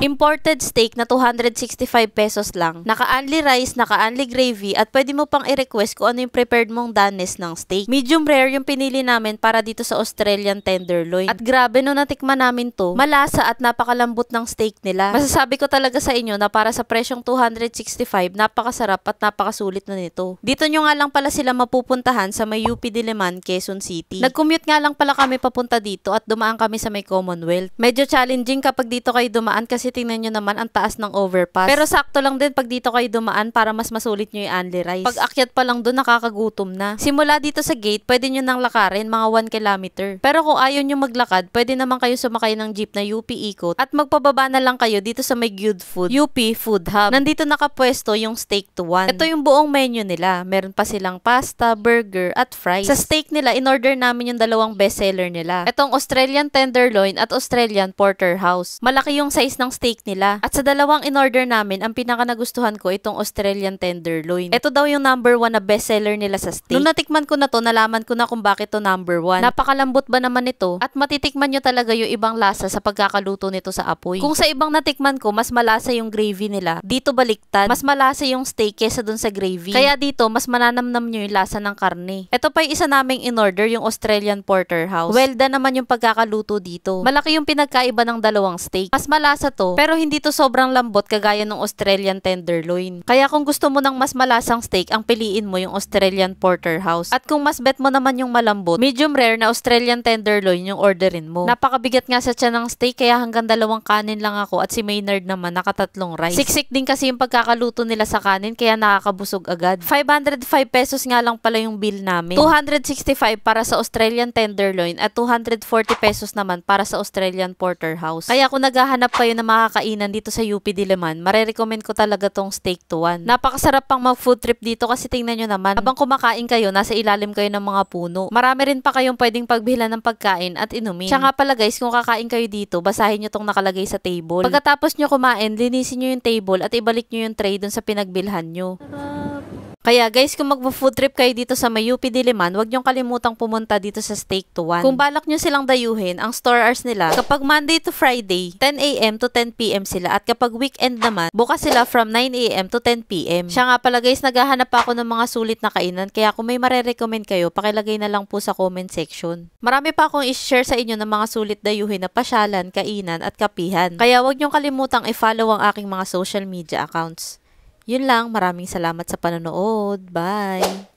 Imported steak na 265 pesos lang. Naka-only rice, naka-only gravy at pwede mo pang i-request kung ano yung prepared mong danes ng steak. Medium rare yung pinili namin para dito sa Australian tenderloin. At grabe no natikman namin to, malasa at napakalambot ng steak nila. Masasabi ko talaga sa inyo na para sa presyong 265, napakasarap at napakasulit na nito. Dito nyo nga lang pala sila mapupuntahan sa may UP Diliman, Quezon City. Nag-commute nga lang pala kami papunta dito at dumaan kami sa may Commonwealth. Medyo challenging kapag dito kayo dumaan kasi kasi tingnan nyo naman, ang taas ng overpass. Pero sakto lang din pag dito kayo dumaan para mas masulit nyo yung Anli Rice. Pag akyat pa lang doon, nakakagutom na. Simula dito sa gate, pwede nyo nang lakarin mga 1 kilometer. Pero kung ayaw nyo maglakad, pwede naman kayo sumakay ng jeep na UP Ikot at magpababa na lang kayo dito sa may Good Food, UP Food Hub. Nandito nakapwesto yung steak to one. Ito yung buong menu nila. Meron pa silang pasta, burger, at fries. Sa steak nila, in-order namin yung dalawang bestseller nila. Itong Australian Tenderloin at Australian Porterhouse. Malaki yung size ng steak nila. At sa dalawang in-order namin, ang pinaka nagustuhan ko itong Australian Tenderloin. Ito daw yung number one na bestseller nila sa steak. Nung natikman ko na to, nalaman ko na kung bakit to number one. Napakalambot ba naman ito? At matitikman nyo talaga yung ibang lasa sa pagkakaluto nito sa apoy. Kung sa ibang natikman ko, mas malasa yung gravy nila. Dito baliktad, mas malasa yung steak kesa dun sa gravy. Kaya dito, mas mananamnam nyo yung lasa ng karne. Ito pa yung isa naming in-order, yung Australian Porterhouse. Well done naman yung pagkakaluto dito. Malaki yung pinagkaiba ng dalawang steak. Mas malasa to pero hindi to sobrang lambot kagaya ng Australian tenderloin. Kaya kung gusto mo ng mas malasang steak, ang piliin mo yung Australian porterhouse. At kung mas bet mo naman yung malambot, medium rare na Australian tenderloin yung orderin mo. Napakabigat nga sa tiyan ng steak kaya hanggang dalawang kanin lang ako at si Maynard naman nakatatlong rice. Siksik din kasi yung pagkakaluto nila sa kanin kaya nakakabusog agad. 505 pesos nga lang pala yung bill namin. 265 para sa Australian tenderloin at 240 pesos naman para sa Australian porterhouse. Kaya kung naghahanap kayo na mga makakainan dito sa UP Diliman, marerecommend ko talaga tong steak to one. Napakasarap pang mag-food trip dito kasi tingnan nyo naman, habang kumakain kayo, nasa ilalim kayo ng mga puno. Marami rin pa kayong pwedeng pagbihilan ng pagkain at inumin. Siya nga pala guys, kung kakain kayo dito, basahin nyo tong nakalagay sa table. Pagkatapos nyo kumain, linisin nyo yung table at ibalik nyo yung tray dun sa pinagbilhan nyo. Tara. Kaya guys, kung magpo-food trip kayo dito sa May Diliman, huwag niyong kalimutang pumunta dito sa Steak to One. Kung balak niyo silang dayuhin, ang store hours nila kapag Monday to Friday, 10 a.m. to 10 p.m. sila at kapag weekend naman, bukas sila from 9 a.m. to 10 p.m. Siya nga pala guys, naghahanap pa ako ng mga sulit na kainan kaya kung may marerecommend kayo, pakilagay na lang po sa comment section. Marami pa akong i-share sa inyo ng mga sulit dayuhin na pasyalan, kainan at kapihan. Kaya huwag niyong kalimutang i-follow ang aking mga social media accounts. Yun lang. Maraming salamat sa panonood. Bye!